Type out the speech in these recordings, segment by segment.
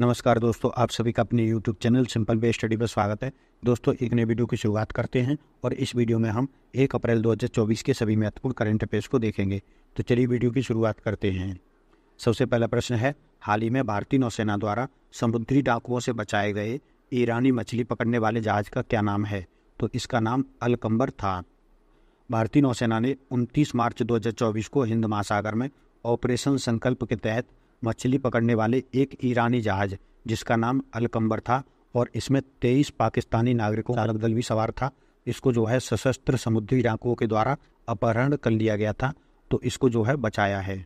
नमस्कार दोस्तों आप सभी का अपने YouTube channel simple way study पर स्वागत है दोस्तों एक नए वीडियो की शुरुआत करते हैं और इस वीडियो में हम 1 अप्रैल 2024 के सभी महत्वपूर्ण करंट अफेयर्स को देखेंगे तो चलिए वीडियो की शुरुआत करते हैं सबसे पहला प्रश्न है हाल ही में भारतीय नौसेना द्वारा समुद्री डाकुओं से बचाए गए ईरानी मछली पकड़ने वाले जहाज का क्या नाम है तो इसका नाम अलकम्बर था भारतीय नौसेना ने उनतीस मार्च दो को हिंद महासागर में ऑपरेशन संकल्प के तहत मछली पकड़ने वाले एक ईरानी जहाज जिसका नाम अलकंबर था और इसमें तेईस पाकिस्तानी नागरिकों का अलग दल भी सवार था इसको जो है सशस्त्र समुद्री डाकुओं के द्वारा अपहरण कर लिया गया था तो इसको जो है बचाया है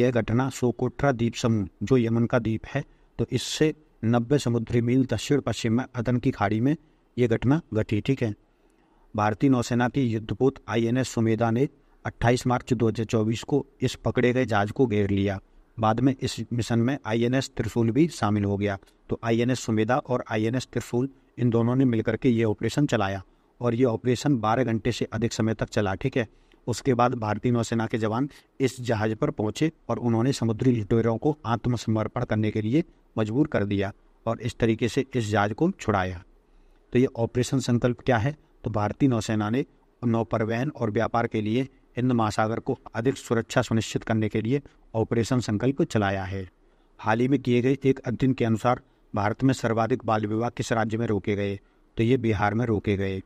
यह घटना सोकोट्रा द्वीप समूह जो यमन का द्वीप है तो इससे नब्बे समुद्री मील दक्षिण पश्चिम में अदन की खाड़ी में ये घटना घटी ठीक है भारतीय नौसेना की युद्धपोत आई एस सुमेधा ने 28 मार्च 2024 को इस पकड़े गए जहाज को घेर लिया बाद में इस मिशन में आईएनएस त्रिशूल भी शामिल हो गया तो आईएनएस सुमेधा और आईएनएस त्रिशूल इन दोनों ने मिलकर के ये ऑपरेशन चलाया और ये ऑपरेशन 12 घंटे से अधिक समय तक चला ठीक है उसके बाद भारतीय नौसेना के जवान इस जहाज पर पहुंचे और उन्होंने समुद्री लुटेरों को आत्मसमर्पण करने के लिए मजबूर कर दिया और इस तरीके से इस जहाज को छुड़ाया तो ये ऑपरेशन संकल्प क्या है तो भारतीय नौसेना ने नौपरिवहन और व्यापार के लिए हिंद महासागर को अधिक सुरक्षा सुनिश्चित करने के लिए ऑपरेशन संकल्प चलाया है हाल ही में किए गए एक अध्ययन के अनुसार भारत में सर्वाधिक बाल विवाह किस राज्य में रोके गए तो ये बिहार में रोके गए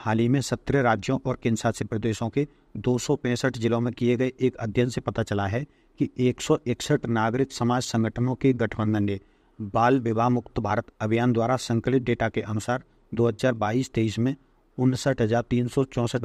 हाल ही में सत्रह राज्यों और केंद्र शासित प्रदेशों के दो जिलों में किए गए एक अध्ययन से पता चला है कि एक नागरिक समाज संगठनों के गठबंधन ने बाल विवाह मुक्त भारत अभियान द्वारा संकलित डेटा के अनुसार 2022-23 में उनसठ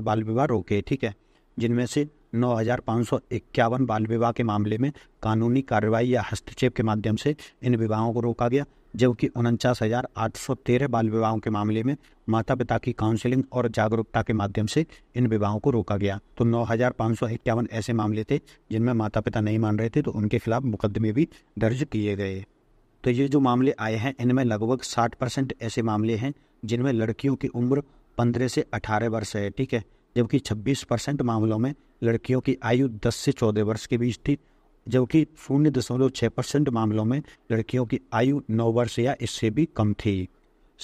बाल विवाह रोके ठीक है जिनमें से नौ हज़ार पाँच सौ इक्यावन बाल विवाह के मामले में कानूनी कार्रवाई या हस्तक्षेप के माध्यम से इन विवाहों को रोका गया जबकि उनचास हज़ार आठ सौ तेरह बाल विवाहों के मामले में माता पिता की काउंसलिंग और जागरूकता के माध्यम से इन विवाहों को रोका गया तो नौ हज़ार पाँच सौ इक्यावन ऐसे मामले थे जिनमें माता पिता नहीं मान रहे थे तो उनके खिलाफ मुकदमे भी दर्ज किए गए तो ये जो मामले आए हैं इनमें लगभग साठ परसेंट ऐसे मामले हैं जिनमें लड़कियों की उम्र पंद्रह से अठारह वर्ष है ठीक है जबकि छब्बीस परसेंट मामलों में लड़कियों की आयु 10 से 14 वर्ष के बीच थी जबकि शून्य दशमलव छः परसेंट मामलों में लड़कियों की आयु 9 वर्ष या इससे भी कम थी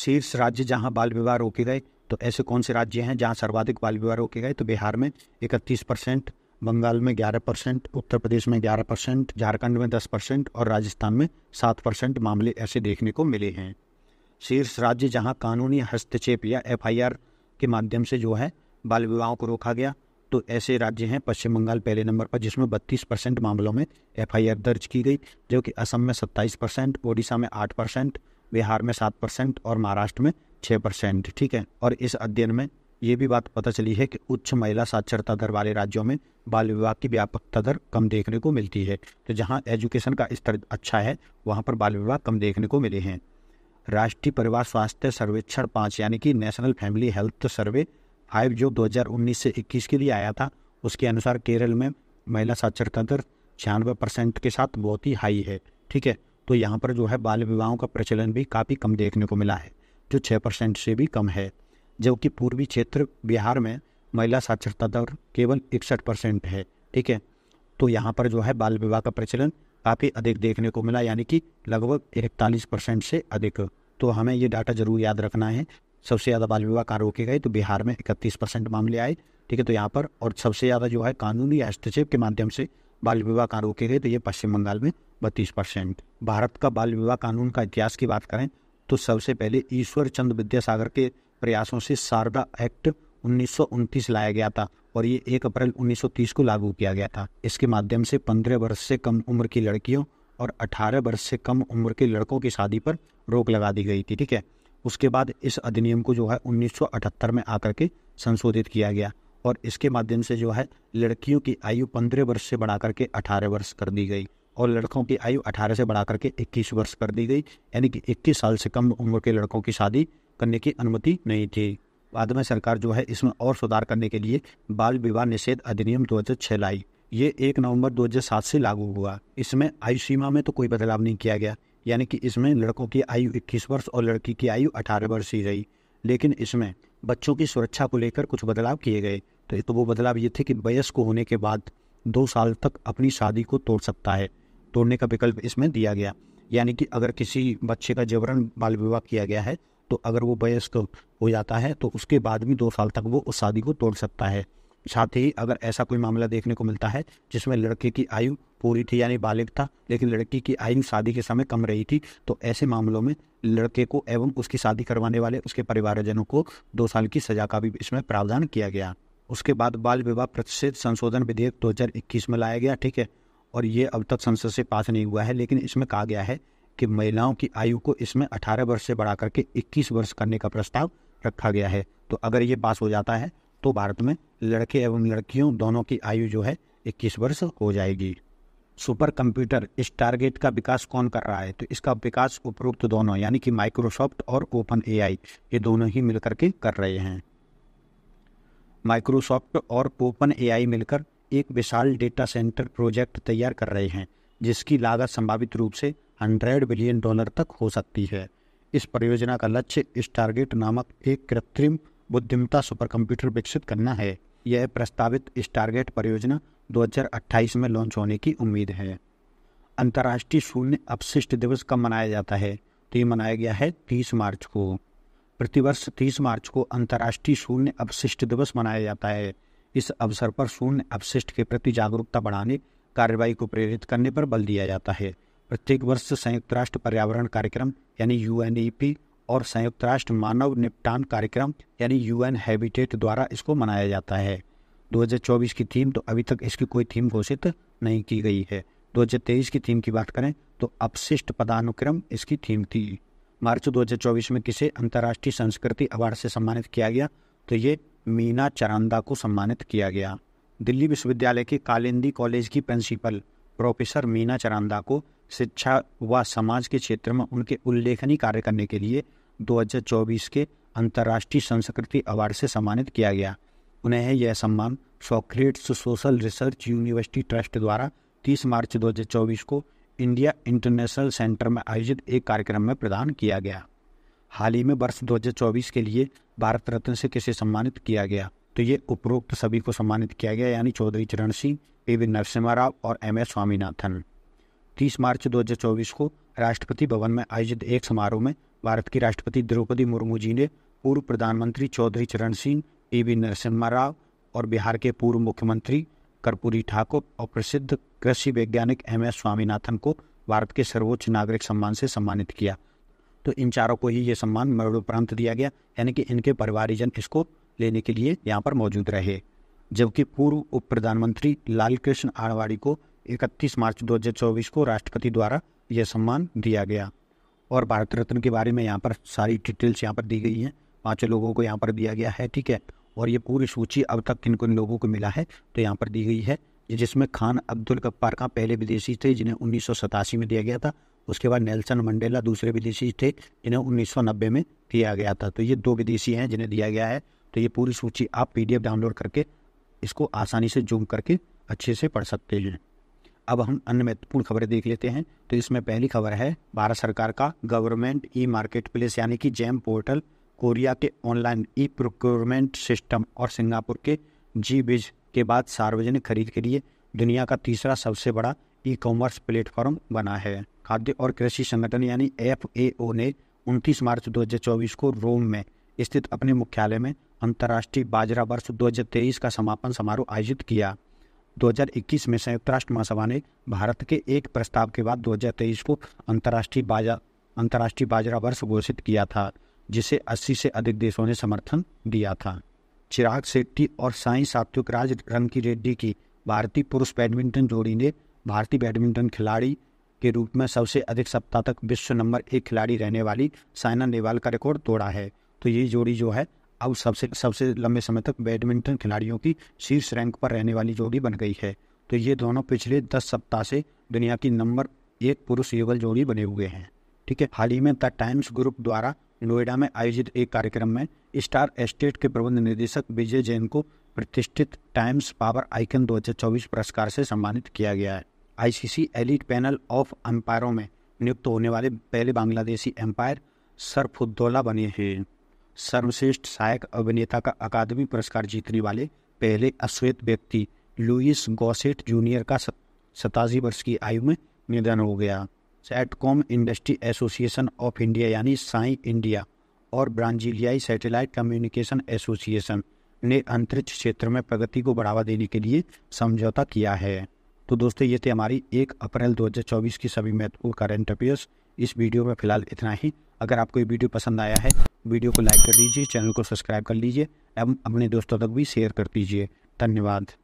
शीर्ष राज्य जहां बाल विवाह रोके गए तो ऐसे कौन से राज्य हैं जहां सर्वाधिक बाल विवाह रोके गए तो बिहार में इकतीस परसेंट बंगाल में ग्यारह परसेंट उत्तर प्रदेश में ग्यारह परसेंट झारखंड में दस परसेंट और राजस्थान में सात परसेंट मामले ऐसे देखने को मिले हैं शीर्ष राज्य जहां कानूनी हस्तक्षेप या एफआईआर के माध्यम से जो है बाल विवाहों को रोका गया तो ऐसे राज्य हैं पश्चिम बंगाल पहले नंबर पर जिसमें बत्तीस परसेंट मामलों में एफआईआर दर्ज की गई जो कि असम में सत्ताईस परसेंट ओडिशा में आठ परसेंट बिहार में सात परसेंट और महाराष्ट्र में छः परसेंट ठीक है और इस अध्ययन में ये भी बात पता चली है कि उच्च महिला साक्षरता दर वाले राज्यों में बाल विवाह की व्यापकता दर कम देखने को मिलती है तो जहाँ एजुकेशन का स्तर अच्छा है वहाँ पर बाल विवाह कम देखने को मिले हैं राष्ट्रीय परिवार स्वास्थ्य सर्वेक्षण पाँच यानी कि national family health survey five जो 2019 से 21 के लिए आया था उसके अनुसार केरल में महिला साक्षरता दर छियानवे परसेंट के साथ बहुत ही हाई है ठीक है तो यहाँ पर जो है बाल विवाहों का प्रचलन भी काफ़ी कम देखने को मिला है जो छः परसेंट से भी कम है जबकि पूर्वी क्षेत्र बिहार में महिला साक्षरता दर केवल इकसठ परसेंट है ठीक है तो यहाँ पर जो है बाल विवाह का प्रचलन काफ़ी अधिक देखने को मिला यानी कि लगभग इकतालीस परसेंट से अधिक तो हमें ये डाटा ज़रूर याद रखना है सबसे ज़्यादा बाल विवाह कार रोके गए तो बिहार में इकतीस परसेंट मामले आए ठीक है तो यहाँ पर और सबसे ज़्यादा जो है कानूनी हस्तक्षेप के माध्यम से बाल विवाह कार रोके गए तो ये पश्चिम बंगाल में बत्तीस परसेंट भारत का बाल विवाह कानून का इतिहास की बात करें तो सबसे पहले ईश्वर चंद्र विद्यासागर के प्रयासों से शारदा एक्ट उन्नीस लाया गया था और ये एक अप्रैल 1930 को लागू किया गया था इसके माध्यम से 15 वर्ष से कम उम्र की लड़कियों और 18 वर्ष से कम उम्र के लड़कों की शादी पर रोक लगा दी गई थी ठीक है उसके बाद इस अधिनियम को जो है 1978 में आकर के संशोधित किया गया और इसके माध्यम से जो है लड़कियों की आयु पंद्रह वर्ष से बढ़ा करके अठारह वर्ष कर दी गई और लड़कों की आयु 18 से बढ़ा करके 21 वर्ष कर दी गई यानी कि 21 साल से कम उम्र के लड़कों की शादी करने की अनुमति नहीं थी बाद में सरकार जो है इसमें और सुधार करने के लिए बाल विवाह निषेध अधिनियम दो लाई ये एक नवंबर 2007 से लागू हुआ इसमें आयु सीमा में तो कोई बदलाव नहीं किया गया यानी कि इसमें लड़कों की आयु 21 वर्ष और लड़की की आयु 18 वर्ष ही रही लेकिन इसमें बच्चों की सुरक्षा को लेकर कुछ बदलाव किए गए तो, तो वो बदलाव ये थे कि वयस्क होने के बाद दो साल तक अपनी शादी को तोड़ सकता है तोड़ने का विकल्प इसमें दिया गया यानी कि अगर किसी बच्चे का जबरन बाल विवाह किया गया है तो अगर वो वयस्क हो जाता है तो उसके बाद भी दो साल तक वो उस शादी को तोड़ सकता है साथ ही अगर ऐसा कोई मामला देखने को मिलता है जिसमें लड़के की आयु पूरी थी यानी बालिक था लेकिन लड़की की आयु शादी के समय कम रही थी तो ऐसे मामलों में लड़के को एवं उसकी शादी करवाने वाले उसके परिवारजनों को दो साल की सजा का भी इसमें प्रावधान किया गया उसके बाद बाल विवाह प्रतिषेध संशोधन विधेयक दो में लाया गया ठीक है और ये अब तक संसद से पास नहीं हुआ है लेकिन इसमें कहा गया है कि महिलाओं की आयु को इसमें 18 वर्ष से बढ़ा करके 21 वर्ष करने का प्रस्ताव रखा गया है तो अगर ये पास हो जाता है तो भारत में लड़के एवं लड़कियों दोनों की आयु जो है इक्कीस वर्ष हो जाएगी सुपर कंप्यूटर स्टारगेट का विकास कौन कर रहा है तो इसका विकास उपरोक्त दोनों यानी कि माइक्रोसॉफ्ट और ओपन ए ये दोनों ही मिलकर के कर रहे हैं माइक्रोसॉफ्ट और ओपन ए मिलकर एक विशाल डेटा सेंटर प्रोजेक्ट तैयार कर रहे हैं जिसकी लागत संभावित रूप से हंड्रेड बिलियन डॉलर तक हो सकती है इस परियोजना का लक्ष्य स्टारगेट नामक एक कृत्रिम बुद्धिमता सुपर कंप्यूटर विकसित करना है यह प्रस्तावित स्टारगेट परियोजना 2028 में लॉन्च होने की उम्मीद है अंतर्राष्ट्रीय शून्य अपशिष्ट दिवस कब मनाया जाता है तो ये मनाया गया है 30 मार्च को प्रतिवर्ष 30 मार्च को अंतर्राष्ट्रीय शून्य अपशिष्ट दिवस मनाया जाता है इस अवसर पर शून्य अपशिष्ट के प्रति जागरूकता बढ़ाने कार्रवाई को प्रेरित करने पर बल दिया जाता है प्रत्येक वर्ष संयुक्त राष्ट्र पर्यावरण कार्यक्रम यानी यू e और संयुक्त राष्ट्र मानव निपटान कार्यक्रम यानी यूएन हैबिटेट द्वारा इसको मनाया जाता है 2024 की थीम तो अभी तक इसकी कोई थीम घोषित नहीं की गई है 2023 की थीम की बात करें तो अपशिष्ट पदानुक्रम इसकी थीम थी मार्च 2024 में किसे अंतर्राष्ट्रीय संस्कृति अवार्ड से सम्मानित किया गया तो ये मीना चरांदा को सम्मानित किया गया दिल्ली विश्वविद्यालय के कालिंदी कॉलेज की प्रिंसिपल प्रोफेसर मीना चरांदा को शिक्षा व समाज के क्षेत्र में उनके उल्लेखनीय कार्य करने के लिए 2024 के अंतर्राष्ट्रीय संस्कृति अवार्ड से सम्मानित किया गया उन्हें है यह सम्मान Socrates social research university trust द्वारा 30 मार्च 2024 को इंडिया इंटरनेशनल सेंटर में आयोजित एक कार्यक्रम में प्रदान किया गया हाल ही में वर्ष 2024 के लिए भारत रत्न से किसे सम्मानित किया गया तो ये उपरोक्त सभी को सम्मानित किया गया यानी चौधरी चरण सिंह पी वी नरसिम्हा राव और एम एस स्वामीनाथन तीस मार्च 2024 को राष्ट्रपति भवन में आयोजित एक समारोह में भारत की राष्ट्रपति द्रौपदी मुर्मू जी ने पूर्व प्रधानमंत्री चौधरी चरण सिंह ए वी नरसिम्हा राव और बिहार के पूर्व मुख्यमंत्री कर्पूरी ठाकुर और प्रसिद्ध कृषि वैज्ञानिक एम एस स्वामीनाथन को भारत के सर्वोच्च नागरिक सम्मान से सम्मानित किया तो इन चारों को ही ये सम्मान मरणोपरांत दिया गया यानी कि इनके परिवारजन इसको लेने के लिए यहाँ पर मौजूद रहे जबकि पूर्व उप प्रधानमंत्री लाल कृष्ण आडवाणी को 31 मार्च 2024 को राष्ट्रपति द्वारा यह सम्मान दिया गया और भारत रत्न के बारे में यहाँ पर सारी डिटेल्स यहाँ पर दी गई हैं पाँचों लोगों को यहाँ पर दिया गया है ठीक है और ये पूरी सूची अब तक किन किन लोगों को मिला है तो यहाँ पर दी गई है जिसमें खान अब्दुल गप्पार का पहले विदेशी थे जिन्हें उन्नीस में दिया गया था उसके बाद नेल्सन मंडेला दूसरे विदेशी थे जिन्हें उन्नीस में दिया गया था तो ये दो विदेशी हैं जिन्हें दिया गया है तो ये पूरी सूची आप पी डाउनलोड करके इसको आसानी से जूम करके अच्छे से पढ़ सकते हैं अब हम अन्य महत्वपूर्ण खबरें देख लेते हैं तो इसमें पहली खबर है भारत सरकार का गवर्नमेंट ई मार्केट प्लेस यानी कि जैम पोर्टल कोरिया के ऑनलाइन ई प्रोक्योरमेंट सिस्टम और सिंगापुर के जी बिज के बाद सार्वजनिक खरीद के लिए दुनिया का तीसरा सबसे बड़ा ई कॉमर्स प्लेटफॉर्म बना है खाद्य और कृषि संगठन यानी एफ ने उनतीस मार्च दो को रोम में स्थित अपने मुख्यालय में अंतर्राष्ट्रीय बाजरा वर्ष 2023 का समापन समारोह आयोजित किया 2021 में संयुक्त राष्ट्र महासभा ने भारत के एक प्रस्ताव के बाद 2023 को अंतर्राष्ट्रीय बाजा अंतर्राष्ट्रीय बाजरा वर्ष घोषित किया था जिसे 80 से अधिक देशों ने समर्थन दिया था चिराग सेट्टी और साई सात्विक राज रंकी रेड्डी की भारतीय पुरुष बैडमिंटन जोड़ी ने भारतीय बैडमिंटन खिलाड़ी के रूप में सबसे अधिक सप्ताह तक विश्व नंबर एक खिलाड़ी रहने वाली साइना नेहवाल का रिकॉर्ड तोड़ा है तो ये जोड़ी जो है अब सबसे सबसे लंबे समय तक बैडमिंटन खिलाड़ियों की शीर्ष रैंक पर रहने वाली जोड़ी बन गई है तो ये दोनों पिछले दस सप्ताह से दुनिया की नंबर एक पुरुष युगल जोड़ी बने हुए हैं ठीक है हाल ही में द टाइम्स ग्रुप द्वारा नोएडा में आयोजित एक कार्यक्रम में स्टार एस्टेट के प्रबंध निदेशक विजय जैन को प्रतिष्ठित टाइम्स पावर आइकन 2024 पुरस्कार से सम्मानित किया गया है आईसीसी एलिट पैनल ऑफ अंपायरों में नियुक्त होने वाले पहले बांग्लादेशी एम्पायर सरफुद्दौला बने हैं सर्वश्रेष्ठ सहायक अभिनेता का अकादमी पुरस्कार जीतने वाले पहले अश्वेत व्यक्ति लुइस गोसेट जूनियर का सतासी वर्ष की आयु में निधन हो गया Satcom industry association of India यानी साई इंडिया और ब्रांजीलियाई सैटेलाइट कम्युनिकेशन एसोसिएशन ने अंतरिक्ष क्षेत्र में प्रगति को बढ़ावा देने के लिए समझौता किया है तो दोस्तों ये थे हमारी एक अप्रैल 2024 की सभी महत्वपूर्ण करंट अफेयर्स इस वीडियो में फिलहाल इतना ही अगर आपको ये वीडियो पसंद आया है वीडियो को लाइक कर दीजिए चैनल को सब्सक्राइब कर लीजिए एवं अपने दोस्तों तक भी शेयर कर दीजिए धन्यवाद